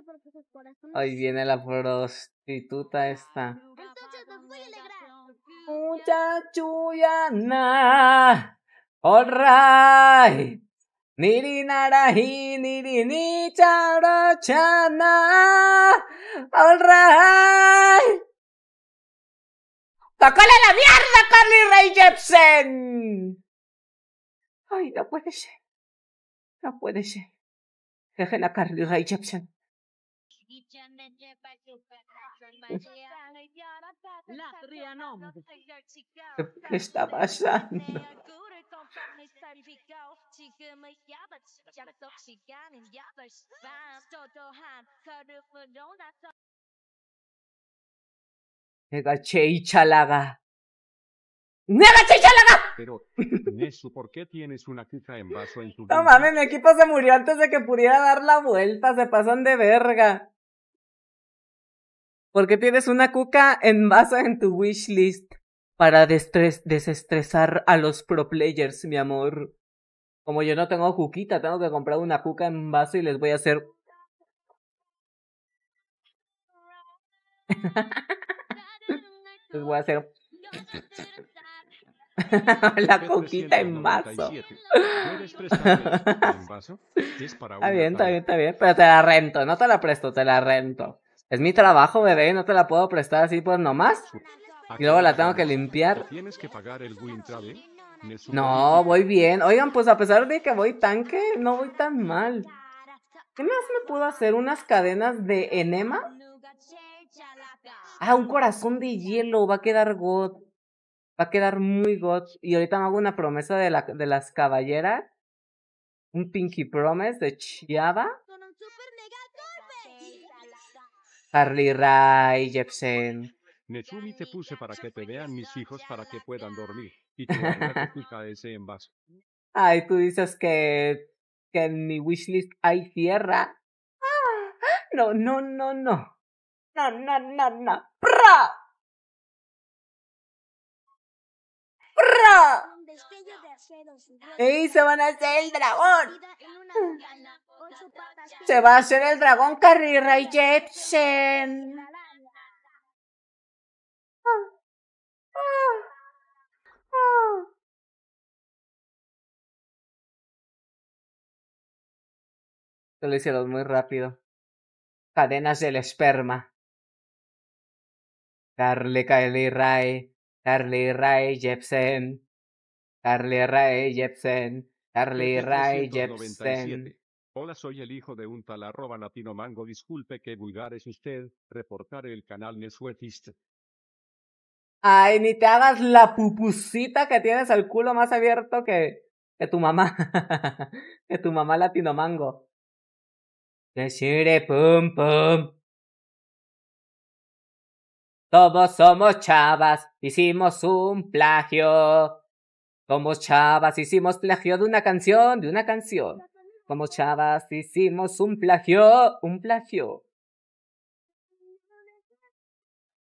Hoy viene la prostituta esta muchacho yana. alright. Niri narahi niri ni chara chana. All la mierda, Carly Ray Jepsen! Ay, no puede ser. No puede ser. jeje la Carly Ray Jepsen. ¿Qué está pasando? y chalaga. ¡Nega chalaga! Pero, Nesu, ¿por qué tienes una quica en vaso en tu No mames, mi equipo se murió antes de que pudiera dar la vuelta, se pasan de verga. Porque tienes una cuca en masa en tu wishlist para desestresar a los pro players, mi amor. Como yo no tengo cuquita, tengo que comprar una cuca en vaso y les voy a hacer. les voy a hacer. la cuquita en vaso. está bien, está bien, está bien. Pero te la rento, no te la presto, te la rento. Es mi trabajo, bebé, no te la puedo prestar así pues nomás. Y luego la tengo que limpiar. No, voy bien. Oigan, pues a pesar de que voy tanque, no voy tan mal. ¿Qué más me puedo hacer? ¿Unas cadenas de enema? Ah, un corazón de hielo. Va a quedar god. Va a quedar muy god. Y ahorita me hago una promesa de, la, de las caballeras. Un pinky promise de Chiaba. Harley Ray Jepsen. Nechumi te puse para que te vean mis hijos para que puedan dormir. Y te de ese envase. Ay, tú dices que, que en mi wishlist hay tierra. Ah, no, no, no, no. No, no, no, no. ¡Pra! ¡Pra! destello se van a hacer el dragón! Se va a hacer el dragón Carrie Ray Jepsen. Se lo hicieron muy rápido. Cadenas del esperma. Carly Kylie Ray. Carly Ray Jepsen. Carly Ray e Jepsen, Carly Ray e Jepsen. Hola, soy el hijo de un tal arroba latino mango. Disculpe que vulgar es usted. Reportar el canal Nesuetist. Ay, ni te hagas la pupusita que tienes el culo más abierto que, que tu mamá. que tu mamá latino mango. Deciré pum pum. Todos somos chavas, hicimos un plagio. Como chavas, hicimos plagio de una canción, de una canción. Como chavas, hicimos un plagio, un plagio.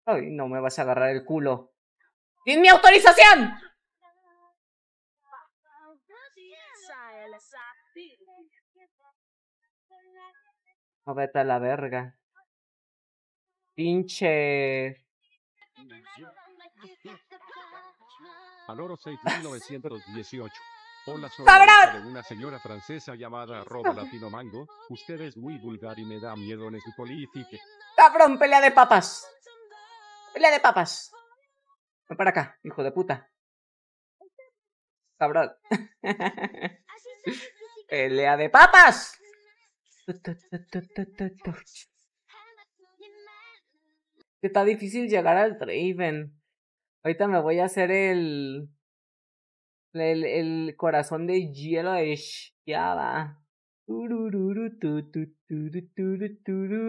Ay, no me vas a agarrar el culo. ¡Sin mi autorización! No vete a la verga. Pinche al oro 6918. Ah, Hola, soy de una señora francesa llamada arroba latino mango. Usted es muy vulgar y me da miedo en su política. Cabrón, pelea de papas. Pelea de papas. Ven para acá, hijo de puta. Cabrón. pelea de papas. Está difícil llegar al Draven. Ahorita me voy a hacer el. El, corazón de hielo de Shiaba.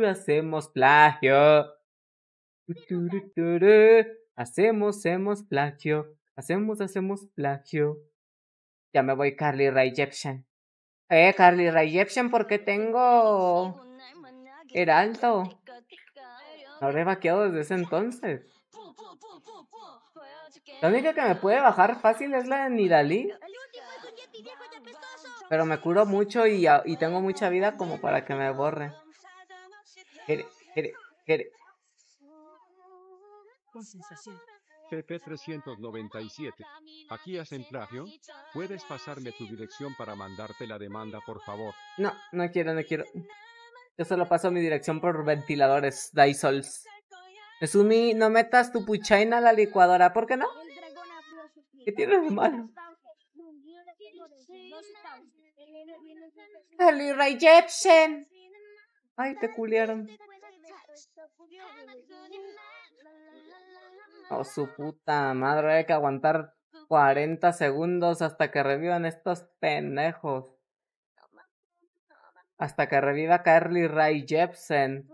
Hacemos plagio. Hacemos, hacemos plagio. Hacemos, hacemos plagio. Ya me voy Carly Ray Eh, Carly Ray Jepsen, ¿por qué tengo... Heraldo? No lo he vaqueado desde ese entonces. La única que me puede bajar fácil es la de Nidalí. Pero me curo mucho y, y tengo mucha vida como para que me borre. Jere, jere, jere. Con sensación. 397 Aquí hacen ¿Puedes pasarme tu dirección para mandarte la demanda, por favor? No, no quiero, no quiero. Yo solo paso mi dirección por ventiladores, Daisols. Resumi, no metas tu puchaina a la licuadora, ¿por qué no? ¿Qué tiene de malo? ¡Carly Ray Jepsen. Ay, te culiaron. Oh, su puta madre, hay que aguantar 40 segundos hasta que revivan estos pendejos. Hasta que reviva Carly Ray Jepsen.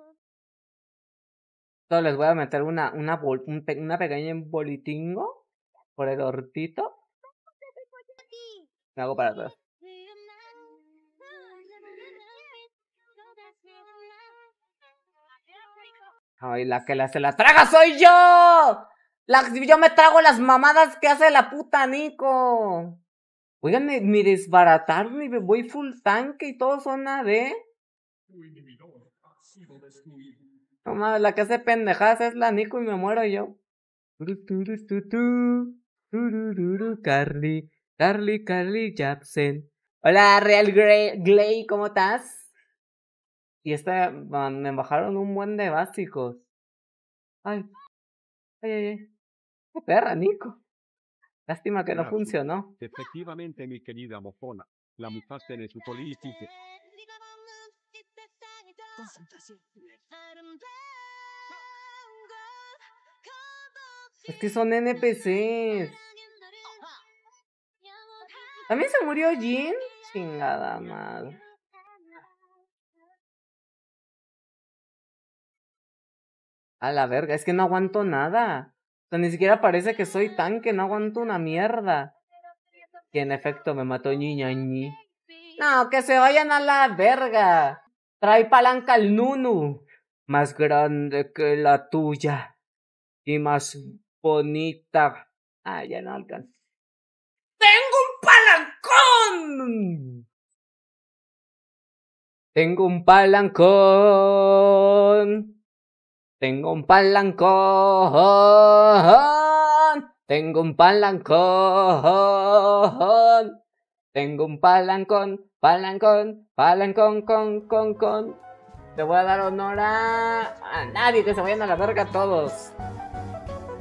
Entonces les voy a meter una, una, una pequeña bolitingo por el hortito. Me hago para atrás. Ay, la que la, se las traga soy yo. La, yo me trago las mamadas que hace la puta Nico. Oigan, mi, desbarataron desbaratar, me voy full tanque y todo zona de. No mames, la que hace pendejadas es la Nico y me muero yo. Carly, Carly, Carly Jepsen. Hola, Real Glay, ¿cómo estás? Y esta, me bajaron un buen de básicos. Ay, ay, ay. Qué Perra, Nico. Lástima que no funcionó. Efectivamente, mi querida mofona, la mutaste en su política. Es que son NPCs. ¿También se murió Jin? Chingada madre. A la verga, es que no aguanto nada. O sea, ni siquiera parece que soy tanque, no aguanto una mierda. Y en efecto me mató niña ñi. No, que se vayan a la verga. Trae palanca al Nunu. Más grande que la tuya. Y más bonita. Ah, ya no alcanzo ¡Tengo un palancón! Tengo un palancón. Tengo un palancón. Tengo un palancón. Tengo un palancón, palancón, palancón, con, con, con. Te voy a dar honor a, a nadie que se vayan a la verga todos.